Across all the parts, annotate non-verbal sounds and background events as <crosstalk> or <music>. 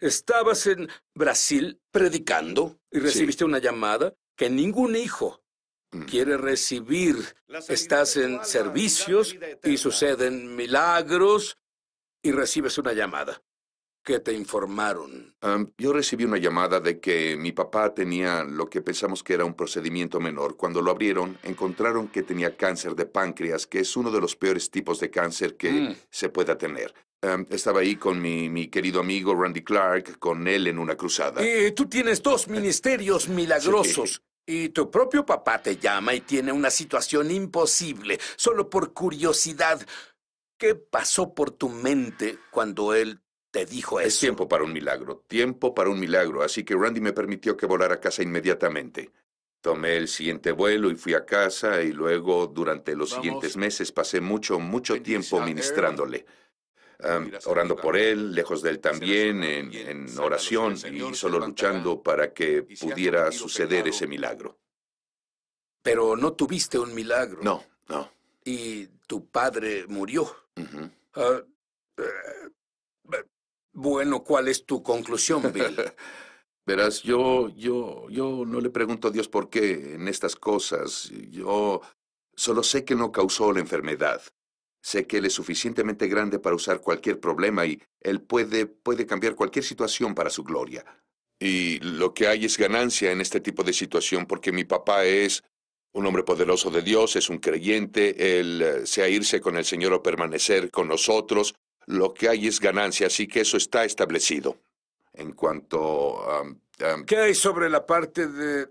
Estabas en Brasil predicando y recibiste una llamada que ningún hijo mm. quiere recibir. Estás en servicios y suceden milagros y recibes una llamada. ¿Qué te informaron? yo recibí una llamada de que mi papá tenía lo que pensamos que era un procedimiento menor. Cuando lo abrieron, encontraron que tenía cáncer de páncreas, que es uno de los peores tipos de cáncer que mm. se pueda tener. estaba ahí con mi, querido amigo Randy Clark, con él en una cruzada. tú tienes dos eh, ministerios milagrosos. Y tu propio papá te llama y tiene una situación imposible. Solo por curiosidad, ¿qué pasó por tu mente cuando él te dijo eso. Es tiempo para un milagro, tiempo para un milagro, así que Randy me permitió que volara a casa inmediatamente. Tomé el siguiente vuelo y fui a casa y luego durante los siguientes meses pasé mucho, mucho tiempo ministrándole. orando por él, lejos de él también, en, oración y solo luchando para que pudiera suceder ese milagro. Pero no tuviste un milagro. No, no. Y tu padre murió. Bueno, ¿cuál es tu conclusión, Bill? <laughs> Verás, yo, yo, yo no le pregunto a Dios por qué en estas cosas. Yo solo sé que no causó la enfermedad. Sé que Él es suficientemente grande para usar cualquier problema y Él puede, puede cambiar cualquier situación para su gloria. Y lo que hay es ganancia en este tipo de situación porque mi papá es un hombre poderoso de Dios, es un creyente, Él eh, sea irse con el Señor o permanecer con nosotros lo que hay es ganancia, así que eso está establecido. En cuanto... ¿Qué hay eh, sobre la parte de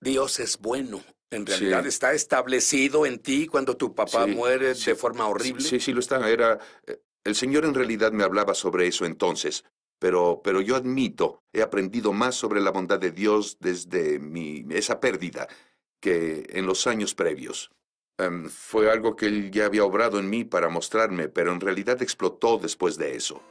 Dios es bueno? En realidad está establecido en ti cuando tu papá muere de forma horrible. Sí, sí, lo está. Era, eh, el Señor en realidad me hablaba sobre eso entonces, pero, pero yo admito, he aprendido más sobre la bondad de Dios desde esa pérdida que en los años previos. Em, fue algo que él ya había obrado en mí para mostrarme, pero en realidad explotó después de eso.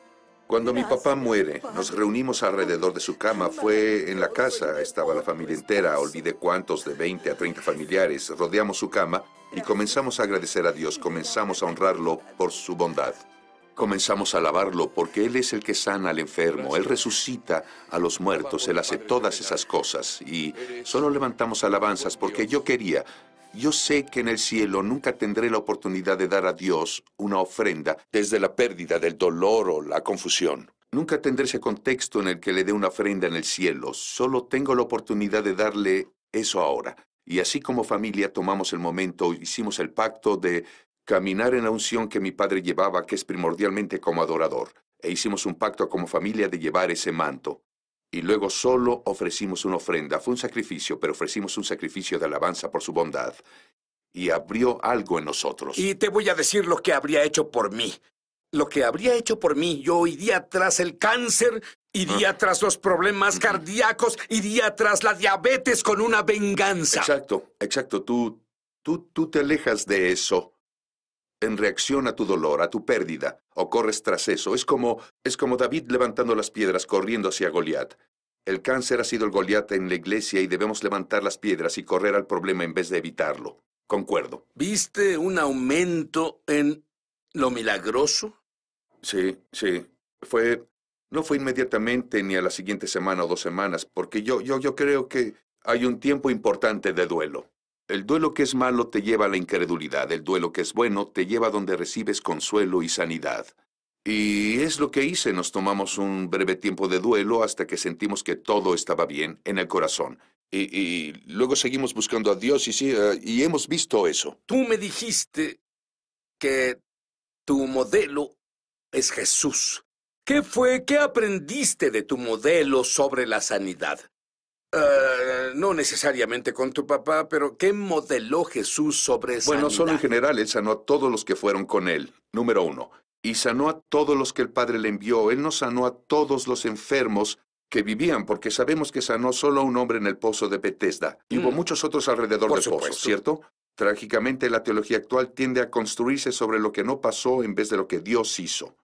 Cuando mi papá muere, nos reunimos alrededor de su cama. Fue en la casa, estaba la familia entera, olvidé cuántos, de 20 a 30 familiares. Rodeamos su cama y comenzamos a agradecer a Dios, comenzamos a honrarlo por su bondad. Comenzamos a alabarlo porque Él es el que sana al enfermo, Él resucita a los muertos, Él hace todas esas cosas. Y solo levantamos alabanzas porque yo quería yo sé que en el cielo nunca tendré la oportunidad de dar a Dios una ofrenda desde la pérdida del dolor o la confusión. Nunca tendré ese contexto en el que le dé una ofrenda en el cielo. Solo tengo la oportunidad de darle eso ahora. Y así como familia tomamos el momento, hicimos el pacto de caminar en la unción que mi padre llevaba, que es primordialmente como adorador. E hicimos un pacto como familia de llevar ese manto y luego solo ofrecimos una ofrenda. Fue un sacrificio, pero ofrecimos un sacrificio de alabanza por su bondad. Y abrió algo en nosotros. Y te voy a decir lo que habría hecho por mí. Lo que habría hecho por mí, yo iría tras el cáncer, iría atrás ah. tras los problemas cardíacos, iría tras la diabetes con una venganza. Exacto, exacto. Tú, tú, tú te alejas de eso en reacción a tu dolor, a tu pérdida, o corres tras eso. Es como, es como David levantando las piedras corriendo hacia Goliat. El cáncer ha sido el Goliat en la iglesia y debemos levantar las piedras y correr al problema en vez de evitarlo. Concuerdo. ¿Viste un aumento en lo milagroso? Sí, sí. Fue. No fue inmediatamente ni a la siguiente semana o dos semanas, porque yo, yo, yo creo que hay un tiempo importante de duelo. El duelo que es malo te lleva a la incredulidad, el duelo que es bueno te lleva a donde recibes consuelo y sanidad. Y es lo que hice, nos tomamos un breve tiempo de duelo hasta que sentimos que todo estaba bien en el corazón. Y, luego seguimos buscando a Dios y sí, eh, y hemos visto eso. Tú me dijiste que tu modelo es Jesús. ¿Qué fue, qué aprendiste de tu modelo sobre la sanidad? Eh, no necesariamente con tu papá, pero ¿qué modeló Jesús sobre sanidad? Bueno, solo en general, él sanó a todos los que fueron con él, número uno. Y sanó a todos los que el Padre le envió. Él no sanó a todos los enfermos que vivían, porque sabemos que sanó solo a un hombre en el pozo de Betesda. Y hubo mm. muchos otros alrededor de del pozo, ¿cierto? Trágicamente, la teología actual tiende a construirse sobre lo que no pasó en vez de lo que Dios hizo.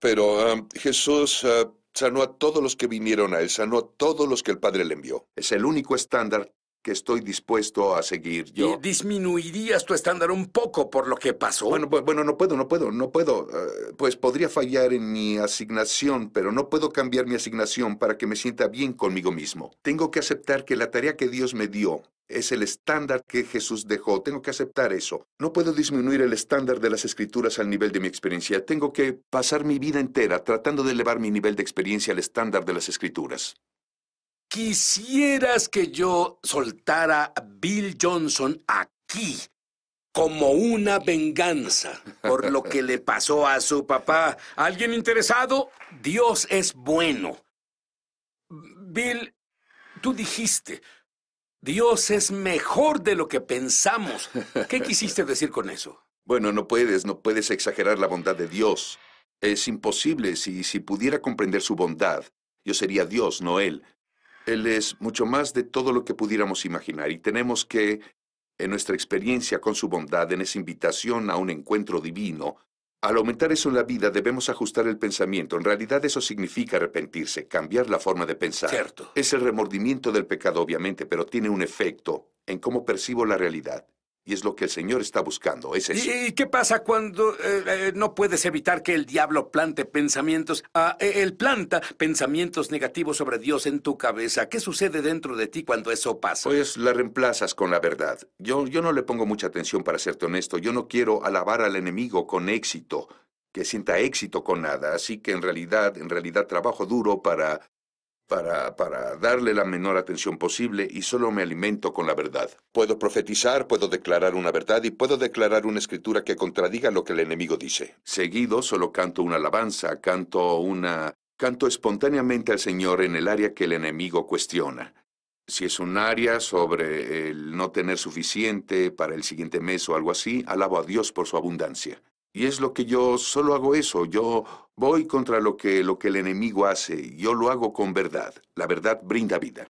Pero ah, Jesús ah, sanó a todos los que vinieron a él, sanó a todos los que el Padre le envió. Es el único estándar que estoy dispuesto a seguir yo. disminuirías tu estándar un poco por lo que pasó? Bueno, bueno, no puedo, no puedo, no puedo. Eh, pues podría fallar en mi asignación, pero no puedo cambiar mi asignación para que me sienta bien conmigo mismo. Tengo que aceptar que la tarea que Dios me dio es el estándar que Jesús dejó. Tengo que aceptar eso. No puedo disminuir el estándar de las escrituras al nivel de mi experiencia. Tengo que pasar mi vida entera tratando de elevar mi nivel de experiencia al estándar de las escrituras. Quisieras que yo soltara a Bill Johnson aquí como una venganza por lo que le pasó a su papá. ¿Alguien interesado? Dios es bueno. Bill, tú dijiste, Dios es mejor de lo que pensamos. ¿Qué quisiste decir con eso? <laughs> Bueno, no puedes, no puedes exagerar la bondad de Dios. Es imposible. Si, si pudiera comprender su bondad, yo sería Dios, no Él. Él es mucho más de todo lo que pudiéramos imaginar y tenemos que, en nuestra experiencia con su bondad, en esa invitación a un encuentro divino, al aumentar eso en la vida debemos ajustar el pensamiento. En realidad eso significa arrepentirse, cambiar la forma de pensar. Cierto. Es el remordimiento del pecado, obviamente, pero tiene un efecto en cómo percibo la realidad. Y es lo que el Señor está buscando, es eso. ¿Y, qué pasa cuando eh, eh, no puedes evitar que el diablo plante pensamientos? Ah, e, él planta pensamientos negativos sobre Dios en tu cabeza. ¿Qué sucede dentro de ti cuando eso pasa? Pues la reemplazas con la verdad. Yo, yo no le pongo mucha atención, para serte honesto. Yo no quiero alabar al enemigo con éxito, que sienta éxito con nada. Así que en realidad, en realidad trabajo duro para para, darle la menor atención posible y solo me alimento con la verdad. Puedo profetizar, puedo declarar una verdad y puedo declarar una escritura que contradiga lo que el enemigo dice. Seguido solo canto una alabanza, canto una... canto espontáneamente al Señor en el área que el enemigo cuestiona. Si es un área sobre el no tener suficiente para el siguiente mes o algo así, alabo a Dios por su abundancia. Y es lo que yo solo hago eso, yo voy contra lo que, lo que el enemigo hace, yo lo hago con verdad. La verdad brinda vida.